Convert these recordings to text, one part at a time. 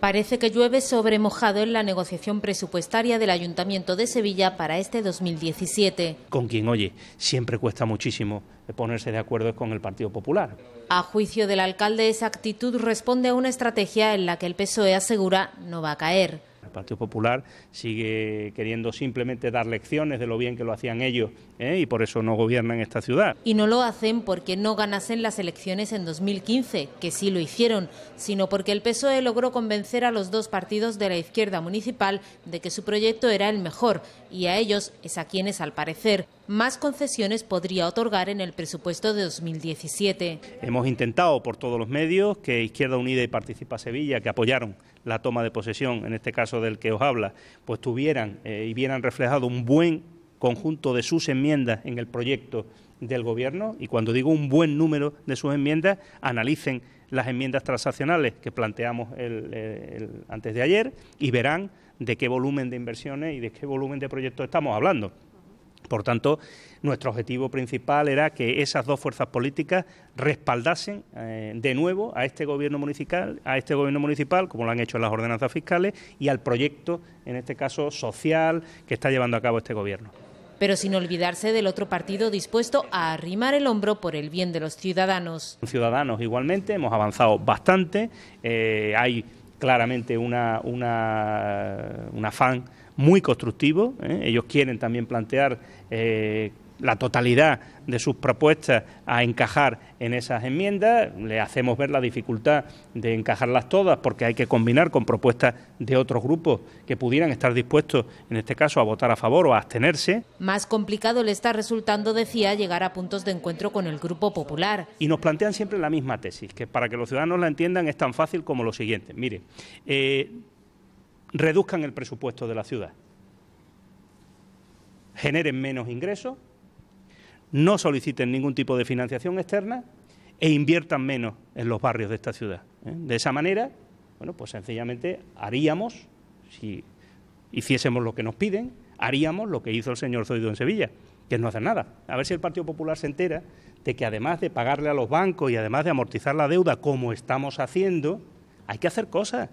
Parece que llueve sobre mojado en la negociación presupuestaria del Ayuntamiento de Sevilla para este 2017. Con quien, oye, siempre cuesta muchísimo ponerse de acuerdo con el Partido Popular. A juicio del alcalde, esa actitud responde a una estrategia en la que el PSOE asegura no va a caer. El Partido Popular sigue queriendo simplemente dar lecciones de lo bien que lo hacían ellos ¿eh? y por eso no gobiernan esta ciudad. Y no lo hacen porque no ganasen las elecciones en 2015, que sí lo hicieron, sino porque el PSOE logró convencer a los dos partidos de la izquierda municipal de que su proyecto era el mejor y a ellos es a quienes al parecer más concesiones podría otorgar en el presupuesto de 2017. Hemos intentado por todos los medios que Izquierda Unida y Participa Sevilla, que apoyaron la toma de posesión, en este caso del que os habla, pues tuvieran eh, y vieran reflejado un buen conjunto de sus enmiendas en el proyecto del Gobierno y cuando digo un buen número de sus enmiendas, analicen las enmiendas transaccionales que planteamos antes de ayer y verán de qué volumen de inversiones y de qué volumen de proyectos estamos hablando. Por tanto, nuestro objetivo principal era que esas dos fuerzas políticas respaldasen eh, de nuevo a este gobierno municipal, a este gobierno municipal, como lo han hecho en las ordenanzas fiscales, y al proyecto, en este caso, social que está llevando a cabo este gobierno. Pero sin olvidarse del otro partido dispuesto a arrimar el hombro por el bien de los ciudadanos. Ciudadanos igualmente, hemos avanzado bastante, eh, hay claramente una, una, un afán muy constructivo. ¿eh? Ellos quieren también plantear eh, la totalidad de sus propuestas a encajar en esas enmiendas. Le hacemos ver la dificultad de encajarlas todas porque hay que combinar con propuestas de otros grupos que pudieran estar dispuestos, en este caso, a votar a favor o a abstenerse. Más complicado le está resultando, decía, llegar a puntos de encuentro con el Grupo Popular. Y nos plantean siempre la misma tesis, que para que los ciudadanos la entiendan es tan fácil como lo siguiente. Mire, eh, reduzcan el presupuesto de la ciudad, generen menos ingresos, no soliciten ningún tipo de financiación externa e inviertan menos en los barrios de esta ciudad. ¿eh? De esa manera, bueno, pues sencillamente haríamos, si hiciésemos lo que nos piden, haríamos lo que hizo el señor Zoido en Sevilla, que es no hacer nada. A ver si el Partido Popular se entera de que además de pagarle a los bancos y además de amortizar la deuda como estamos haciendo, hay que hacer cosas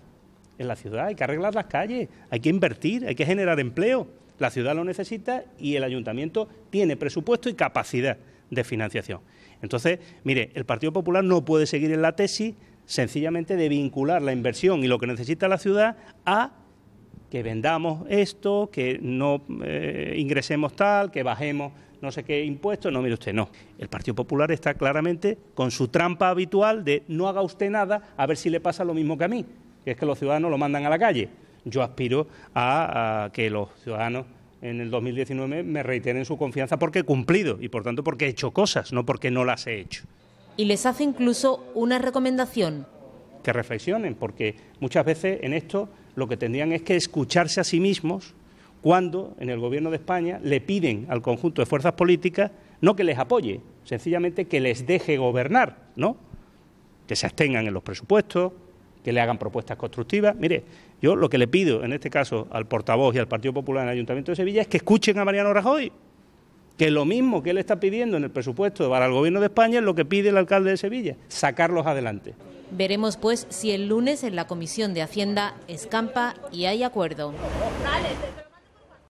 en la ciudad, hay que arreglar las calles, hay que invertir, hay que generar empleo. La ciudad lo necesita y el ayuntamiento tiene presupuesto y capacidad de financiación. Entonces, mire, el Partido Popular no puede seguir en la tesis sencillamente de vincular la inversión y lo que necesita la ciudad a que vendamos esto, que no eh, ingresemos tal, que bajemos no sé qué impuestos. No, mire usted, no. El Partido Popular está claramente con su trampa habitual de no haga usted nada a ver si le pasa lo mismo que a mí que es que los ciudadanos lo mandan a la calle. Yo aspiro a, que los ciudadanos en el 2019 me reiteren su confianza porque he cumplido y por tanto porque he hecho cosas, no porque no las he hecho. Y les hace incluso una recomendación. Que reflexionen, porque muchas veces en esto lo que tendrían es que escucharse a sí mismos cuando en el Gobierno de España le piden al conjunto de fuerzas políticas no que les apoye, sencillamente que les deje gobernar, ¿no? Que se abstengan en los presupuestos, que le hagan propuestas constructivas. Mire, yo lo que le pido en este caso al portavoz y al Partido Popular en el Ayuntamiento de Sevilla es que escuchen a Mariano Rajoy, que lo mismo que él está pidiendo en el presupuesto para el Gobierno de España es lo que pide el alcalde de Sevilla, sacarlos adelante. Veremos pues si el lunes en la Comisión de Hacienda escampa y hay acuerdo.